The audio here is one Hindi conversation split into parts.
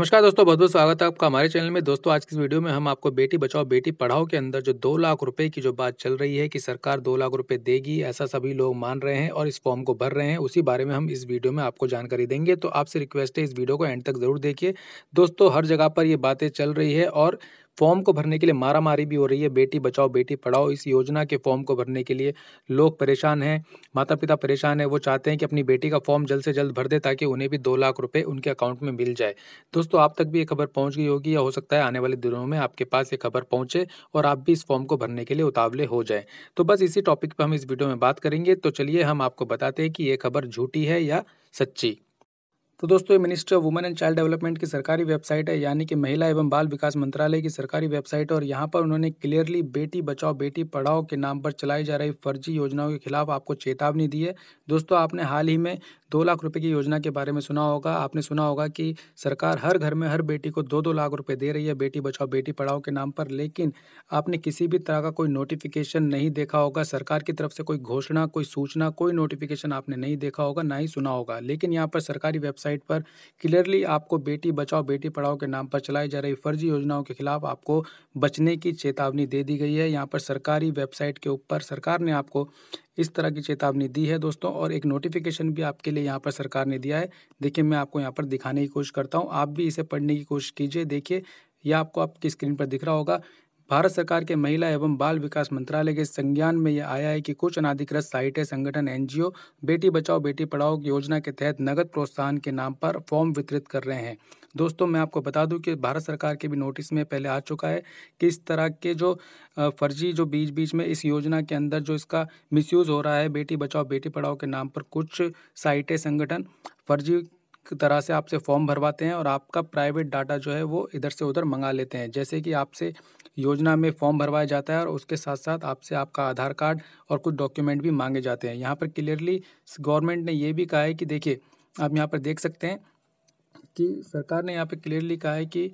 नमस्कार दोस्तों बहुत बहुत स्वागत है आपका हमारे चैनल में दोस्तों आज की इस वीडियो में हम आपको बेटी बचाओ बेटी पढ़ाओ के अंदर जो दो लाख रुपए की जो बात चल रही है कि सरकार दो लाख रुपए देगी ऐसा सभी लोग मान रहे हैं और इस फॉर्म को भर रहे हैं उसी बारे में हम इस वीडियो में आपको जानकारी देंगे तो आपसे रिक्वेस्ट है इस वीडियो को एंड तक जरूर देखिए दोस्तों हर जगह पर ये बातें चल रही है और फॉर्म को भरने के लिए मारा मारी भी हो रही है बेटी बचाओ बेटी पढ़ाओ इस योजना के फॉर्म को भरने के लिए लोग परेशान हैं माता पिता परेशान हैं वो चाहते हैं कि अपनी बेटी का फॉर्म जल्द से जल्द भर दे ताकि उन्हें भी दो लाख रुपये उनके अकाउंट में मिल जाए दोस्तों आप तक भी ये खबर पहुँच गई होगी या हो सकता है आने वाले दिनों में आपके पास ये खबर पहुँचे और आप भी इस फॉर्म को भरने के लिए उतावले हो जाए तो बस इसी टॉपिक पर हम इस वीडियो में बात करेंगे तो चलिए हम आपको बताते हैं कि ये खबर झूठी है या सच्ची तो दोस्तों ये ministry of women and child development की सरकारी वेबसाइट है यानी कि महिला एवं बाल विकास मंत्रालय की सरकारी वेबसाइट है और यहाँ पर उन्होंने क्लियरली बेटी बचाओ बेटी पढ़ाओ के नाम पर चलाई जा रही फर्जी योजनाओं के खिलाफ आपको चेतावनी दी है दोस्तों आपने हाल ही में दो लाख रुपए की योजना के बारे में सुना होगा आपने सुना होगा कि सरकार हर घर में हर बेटी को दो दो लाख रुपए दे रही है बेटी बचाओ बेटी पढ़ाओ के नाम पर लेकिन आपने किसी भी तरह का कोई नोटिफिकेशन नहीं देखा होगा सरकार की तरफ से कोई घोषणा कोई सूचना कोई नोटिफिकेशन आपने नहीं देखा होगा ना ही सुना होगा लेकिन यहाँ पर सरकारी वेबसाइट वेबसाइट पर क्लियरली आपको बेटी बचाओ बेटी पढ़ाओ के नाम पर चलाई जा रही फर्जी योजनाओं के खिलाफ आपको बचने की चेतावनी दे दी गई है यहाँ पर सरकारी वेबसाइट के ऊपर सरकार ने आपको इस तरह की चेतावनी दी है दोस्तों और एक नोटिफिकेशन भी आपके लिए यहाँ पर सरकार ने दिया है देखिए मैं आपको यहाँ पर दिखाने की कोशिश करता हूँ आप भी इसे पढ़ने की कोशिश कीजिए देखिए यह आपको आपकी स्क्रीन पर दिख रहा होगा भारत सरकार के महिला एवं बाल विकास मंत्रालय के संज्ञान में यह आया है कि कुछ अनाधिकृत साइटें संगठन एनजीओ बेटी बचाओ बेटी पढ़ाओ योजना के तहत नगद प्रोत्साहन के नाम पर फॉर्म वितरित कर रहे हैं दोस्तों मैं आपको बता दूं कि भारत सरकार के भी नोटिस में पहले आ चुका है कि इस तरह के जो फर्जी जो बीच बीच में इस योजना के अंदर जो इसका मिसयूज़ हो रहा है बेटी बचाओ बेटी पढ़ाओ के नाम पर कुछ साइटें संगठन फर्जी तरह से आपसे फॉर्म भरवाते हैं और आपका प्राइवेट डाटा जो है वो इधर से उधर मंगा लेते हैं जैसे कि आपसे योजना में फॉर्म भरवाया जाता है और उसके साथ साथ आपसे आपका आधार कार्ड और कुछ डॉक्यूमेंट भी मांगे जाते हैं यहाँ पर क्लियरली गवर्नमेंट ने ये भी कहा है कि देखिए आप यहाँ पर देख सकते हैं कि सरकार ने यहाँ पर क्लियरली कहा है कि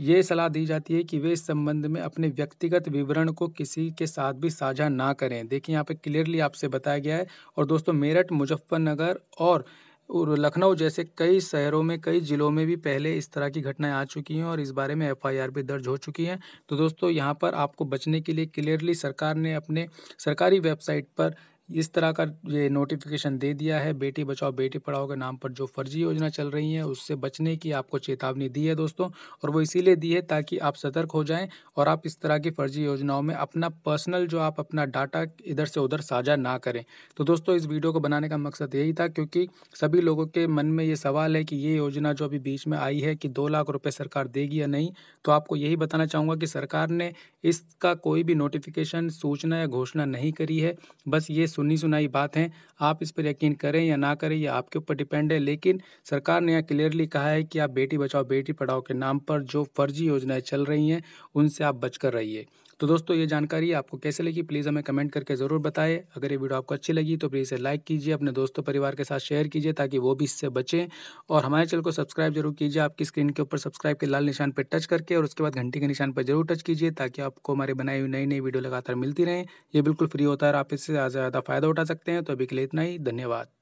ये सलाह दी जाती है कि वे इस संबंध में अपने व्यक्तिगत विवरण को किसी के साथ भी साझा ना करें देखिए यहाँ पर क्लियरली आपसे बताया गया है और दोस्तों मेरठ मुजफ्फरनगर और और लखनऊ जैसे कई शहरों में कई ज़िलों में भी पहले इस तरह की घटनाएं आ चुकी हैं और इस बारे में एफआईआर भी दर्ज हो चुकी हैं तो दोस्तों यहाँ पर आपको बचने के लिए क्लियरली सरकार ने अपने सरकारी वेबसाइट पर इस तरह का ये नोटिफिकेशन दे दिया है बेटी बचाओ बेटी पढ़ाओ के नाम पर जो फर्जी योजना चल रही है उससे बचने की आपको चेतावनी दी है दोस्तों और वो इसीलिए दी है ताकि आप सतर्क हो जाएं और आप इस तरह की फर्जी योजनाओं में अपना पर्सनल जो आप अपना डाटा इधर से उधर साझा ना करें तो दोस्तों इस वीडियो को बनाने का मकसद यही था क्योंकि सभी लोगों के मन में ये सवाल है कि ये योजना जो अभी बीच में आई है कि दो लाख रुपये सरकार देगी या नहीं तो आपको यही बताना चाहूँगा कि सरकार ने इसका कोई भी नोटिफिकेशन सूचना या घोषणा नहीं करी है बस ये सुनी सुनाई बात है आप इस पर यकीन करें या ना करें यह आपके ऊपर डिपेंड है लेकिन सरकार ने यह क्लियरली कहा है कि आप बेटी बचाओ बेटी पढ़ाओ के नाम पर जो फर्जी योजनाएं चल रही हैं उनसे आप बचकर रहिए तो दोस्तों ये जानकारी आपको कैसे लगी प्लीज़ हमें कमेंट करके ज़रूर बताएं अगर ये वीडियो आपको अच्छी लगी तो प्लीज़ इसे लाइक कीजिए अपने दोस्तों परिवार के साथ शेयर कीजिए ताकि वो भी इससे बचें और हमारे चैनल को सब्सक्राइब जरूर कीजिए आपकी स्क्रीन के ऊपर सब्सक्राइब के लाल निशान पर टच करके और उसके बाद घंटी के निशान पर जरूर टच कीजिए ताकि आपको हमारे बनाई हुई नई नई वीडियो लगातार मिलती रहें ये बिल्कुल फ्री होता है और आप इससे ज़्यादा ज़्यादा फ़ायदा उठा सकते हैं तो अभी के लिए इतना ही धन्यवाद